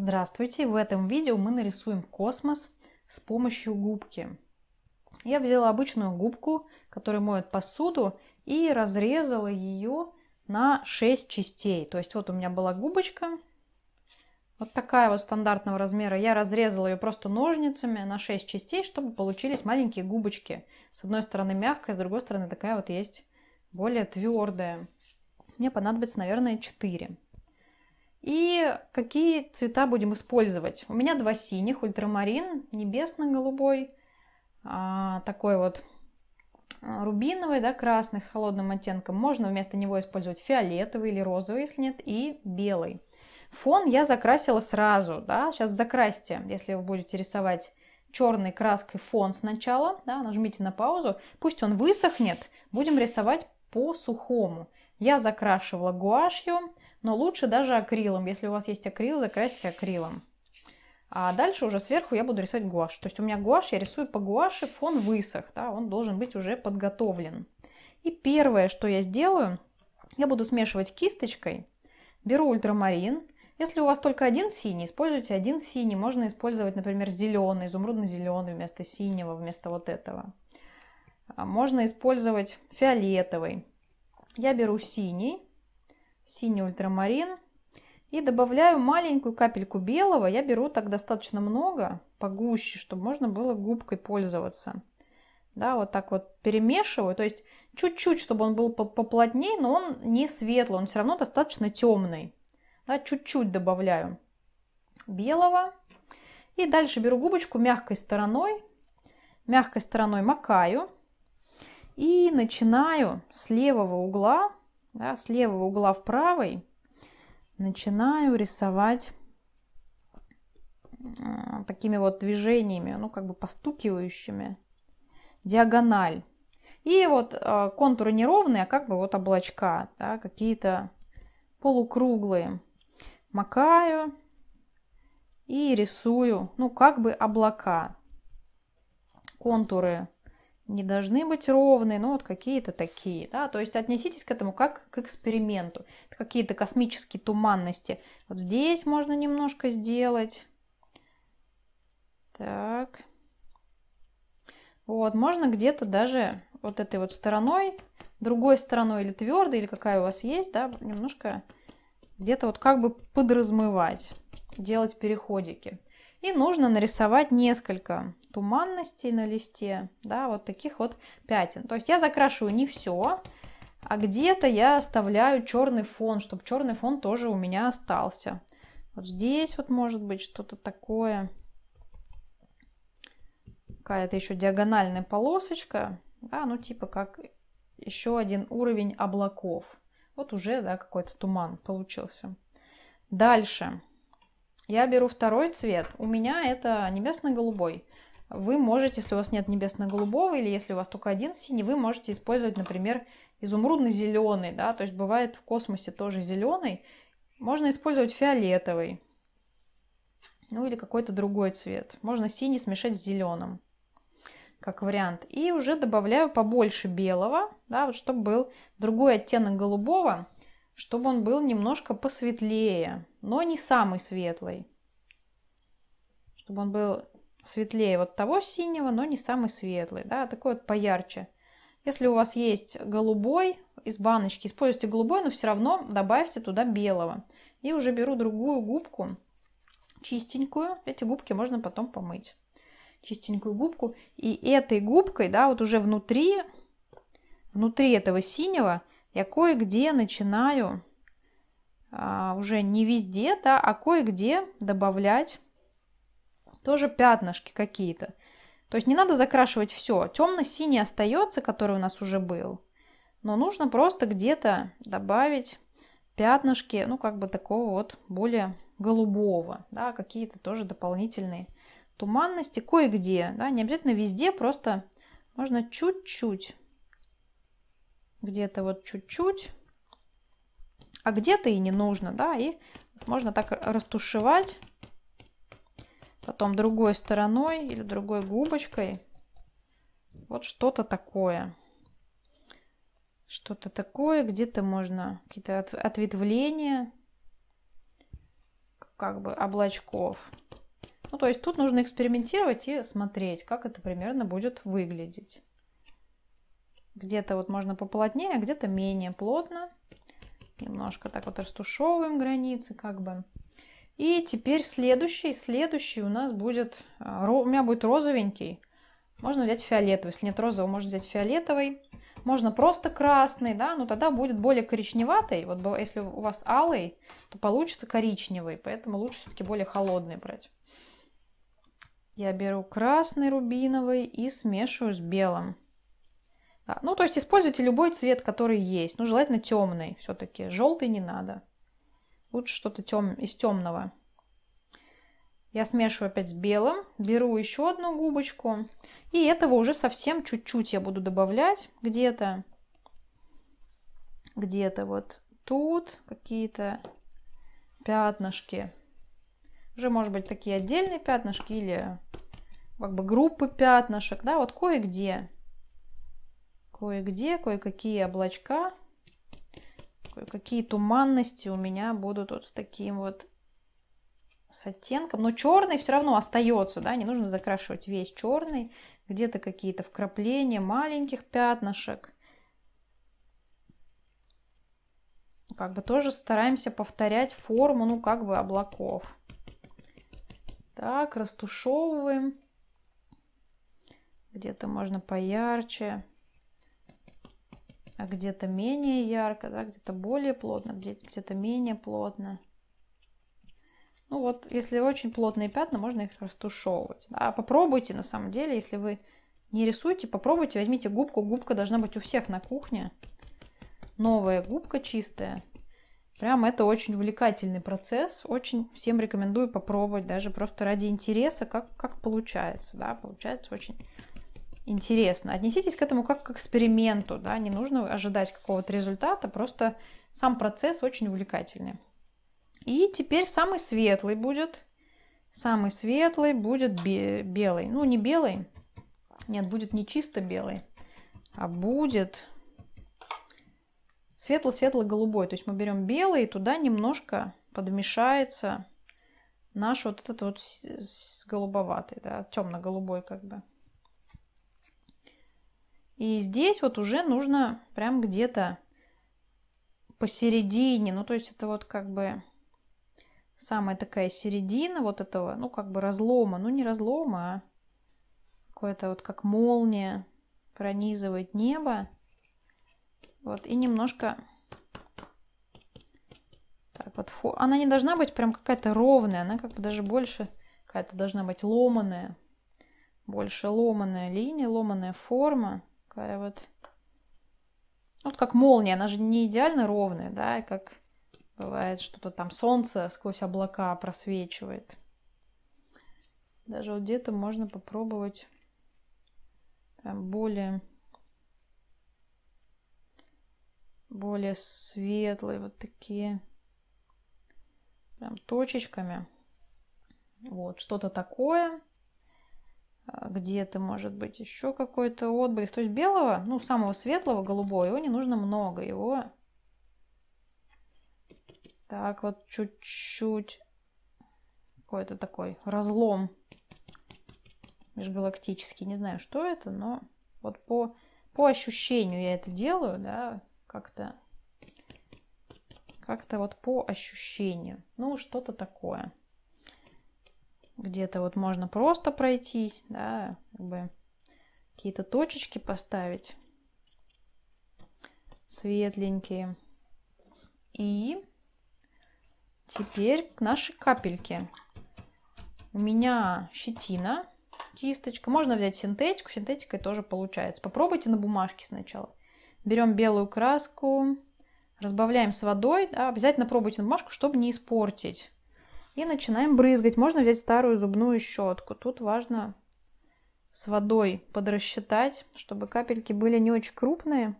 Здравствуйте! В этом видео мы нарисуем космос с помощью губки. Я взяла обычную губку, которая моет посуду, и разрезала ее на 6 частей. То есть вот у меня была губочка, вот такая вот стандартного размера. Я разрезала ее просто ножницами на 6 частей, чтобы получились маленькие губочки. С одной стороны мягкая, с другой стороны такая вот есть более твердая. Мне понадобится, наверное, 4. И какие цвета будем использовать? У меня два синих, ультрамарин, небесно-голубой, а, такой вот а, рубиновый, да, красный с холодным оттенком. Можно вместо него использовать фиолетовый или розовый, если нет, и белый. Фон я закрасила сразу, да, сейчас закрасьте, если вы будете рисовать черной краской фон сначала, да, нажмите на паузу, пусть он высохнет, будем рисовать по сухому. Я закрашивала гуашью, но лучше даже акрилом. Если у вас есть акрил, закрасьте акрилом. А дальше уже сверху я буду рисовать гуашь. То есть у меня гуашь, я рисую по гуаши, фон высох, да, он должен быть уже подготовлен. И первое, что я сделаю, я буду смешивать кисточкой. Беру ультрамарин. Если у вас только один синий, используйте один синий. Можно использовать, например, зеленый, изумрудно-зеленый вместо синего, вместо вот этого. А можно использовать фиолетовый. Я беру синий синий ультрамарин. И добавляю маленькую капельку белого. Я беру так достаточно много, погуще, чтобы можно было губкой пользоваться. Да, вот так вот перемешиваю. То есть чуть-чуть, чтобы он был поплотнее, но он не светлый, он все равно достаточно темный. Да, чуть-чуть добавляю белого. И дальше беру губочку мягкой стороной, мягкой стороной макаю и начинаю с левого угла да, с левого угла в правый начинаю рисовать э, такими вот движениями, ну как бы постукивающими, диагональ. И вот э, контуры неровные, а как бы вот облачка, да, какие-то полукруглые. Макаю и рисую, ну как бы облака. Контуры не должны быть ровные, но вот какие-то такие, да, то есть отнеситесь к этому как к эксперименту, это какие-то космические туманности. Вот здесь можно немножко сделать, так, вот, можно где-то даже вот этой вот стороной, другой стороной или твердой, или какая у вас есть, да, немножко где-то вот как бы подразмывать, делать переходики. И нужно нарисовать несколько туманностей на листе, да, вот таких вот пятен. То есть я закрашиваю не все, а где-то я оставляю черный фон, чтобы черный фон тоже у меня остался. Вот здесь вот может быть что-то такое. Какая-то еще диагональная полосочка, да, ну типа как еще один уровень облаков. Вот уже, да, какой-то туман получился. Дальше. Я беру второй цвет. У меня это небесно-голубой вы можете, если у вас нет небесно-голубого или если у вас только один синий, вы можете использовать, например, изумрудно-зеленый, да, то есть бывает в космосе тоже зеленый. Можно использовать фиолетовый, ну или какой-то другой цвет. Можно синий смешать с зеленым, как вариант. И уже добавляю побольше белого, да, вот чтобы был другой оттенок голубого, чтобы он был немножко посветлее, но не самый светлый. Чтобы он был светлее вот того синего, но не самый светлый, да, такой вот поярче. Если у вас есть голубой из баночки, используйте голубой, но все равно добавьте туда белого. И уже беру другую губку, чистенькую. Эти губки можно потом помыть. Чистенькую губку. И этой губкой, да, вот уже внутри, внутри этого синего я кое-где начинаю, а, уже не везде, да, а кое-где добавлять тоже пятнышки какие-то. То есть не надо закрашивать все. Темно-синий остается, который у нас уже был. Но нужно просто где-то добавить пятнышки, ну, как бы такого вот более голубого, да, какие-то тоже дополнительные туманности кое-где, да, не обязательно везде, просто можно чуть-чуть, где-то вот чуть-чуть, а где-то и не нужно, да, и можно так растушевать потом другой стороной или другой губочкой. Вот что-то такое. Что-то такое, где-то можно какие-то ответвления, как бы облачков. Ну, то есть тут нужно экспериментировать и смотреть, как это примерно будет выглядеть. Где-то вот можно поплотнее, а где-то менее плотно. Немножко так вот растушевываем границы, как бы. И теперь следующий, следующий у нас будет, а, у меня будет розовенький. Можно взять фиолетовый, если нет розового, можно взять фиолетовый. Можно просто красный, да, но тогда будет более коричневатый. Вот если у вас алый, то получится коричневый, поэтому лучше все-таки более холодный брать. Я беру красный рубиновый и смешиваю с белым. Да. Ну, то есть используйте любой цвет, который есть. Ну, желательно темный все-таки. Желтый не надо. Лучше что-то тем, из темного. Я смешиваю опять с белым. Беру еще одну губочку. И этого уже совсем чуть-чуть я буду добавлять где-то. Где-то вот тут какие-то пятнышки. Уже, может быть, такие отдельные пятнышки или как бы группы пятнышек. Да, вот кое-где. Кое-где, кое-какие облачка какие туманности у меня будут вот с таким вот с оттенком. Но черный все равно остается, да, не нужно закрашивать весь черный. Где-то какие-то вкрапления маленьких пятнышек. Как бы тоже стараемся повторять форму, ну, как бы облаков. Так, растушевываем. Где-то можно поярче. А где-то менее ярко, да, где-то более плотно, где-то менее плотно. Ну вот, если очень плотные пятна, можно их растушевывать. А попробуйте, на самом деле, если вы не рисуете, попробуйте, возьмите губку. Губка должна быть у всех на кухне. Новая губка чистая. Прям это очень увлекательный процесс. Очень всем рекомендую попробовать, даже просто ради интереса, как, как получается. Да, получается очень интересно. Отнеситесь к этому как к эксперименту, да, не нужно ожидать какого-то результата, просто сам процесс очень увлекательный. И теперь самый светлый будет, самый светлый будет бе белый, ну не белый, нет, будет не чисто белый, а будет светло-светло-голубой. То есть мы берем белый, и туда немножко подмешается наш вот этот вот голубоватый, да, темно-голубой как бы. И здесь вот уже нужно прям где-то посередине. Ну, то есть это вот как бы самая такая середина вот этого, ну, как бы разлома. Ну, не разлома, а какое-то вот как молния пронизывает небо. Вот, и немножко... Так вот, фо... она не должна быть прям какая-то ровная, она как бы даже больше какая-то должна быть ломаная. Больше ломаная линия, ломаная форма. Такая вот... Вот как молния, она же не идеально ровная, да, и как бывает что-то там солнце сквозь облака просвечивает. Даже вот где-то можно попробовать э, более более светлые вот такие прям точечками. Вот, что-то такое где-то, может быть, еще какой-то отблеск. То есть белого, ну, самого светлого, голубого, его не нужно много. Его так вот чуть-чуть какой-то такой разлом межгалактический. Не знаю, что это, но вот по, по ощущению я это делаю, да, как-то как-то вот по ощущению. Ну, что-то такое. Где-то вот можно просто пройтись, да, как бы какие-то точечки поставить светленькие. И теперь к нашей капельке. У меня щетина, кисточка. Можно взять синтетику, синтетикой тоже получается. Попробуйте на бумажке сначала. Берем белую краску, разбавляем с водой. Да, обязательно пробуйте на бумажку, чтобы не испортить. И начинаем брызгать. Можно взять старую зубную щетку. Тут важно с водой подрасчитать, чтобы капельки были не очень крупные,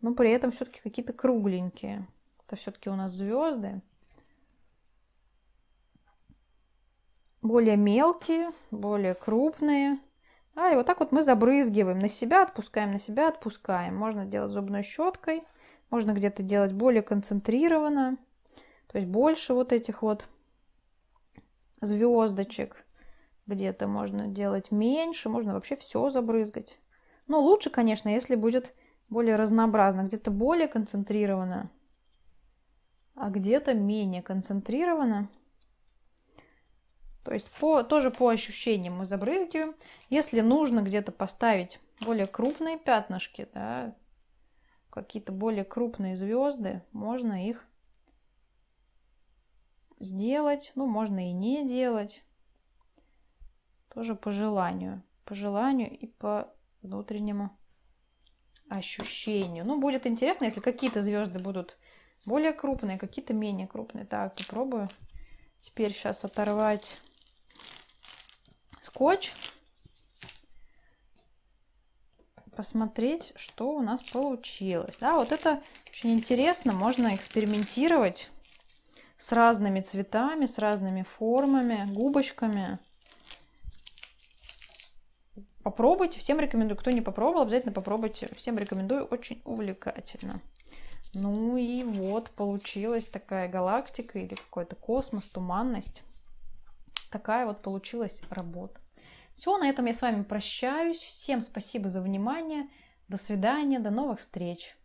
но при этом все-таки какие-то кругленькие. Это все-таки у нас звезды. Более мелкие, более крупные. А, и вот так вот мы забрызгиваем. На себя отпускаем, на себя отпускаем. Можно делать зубной щеткой. Можно где-то делать более концентрированно. То есть больше вот этих вот звездочек. Где-то можно делать меньше, можно вообще все забрызгать. Но лучше, конечно, если будет более разнообразно, где-то более концентрировано, а где-то менее концентрировано. То есть по, тоже по ощущениям мы забрызгиваем. Если нужно где-то поставить более крупные пятнышки, да, какие-то более крупные звезды, можно их сделать, ну, можно и не делать. Тоже по желанию, по желанию и по внутреннему ощущению. Ну, будет интересно, если какие-то звезды будут более крупные, какие-то менее крупные. Так, попробую теперь сейчас оторвать скотч. Посмотреть, что у нас получилось. Да, вот это очень интересно, можно экспериментировать с разными цветами, с разными формами, губочками. Попробуйте, всем рекомендую. Кто не попробовал, обязательно попробуйте. Всем рекомендую, очень увлекательно. Ну и вот получилась такая галактика или какой-то космос, туманность. Такая вот получилась работа. Все, на этом я с вами прощаюсь. Всем спасибо за внимание. До свидания, до новых встреч.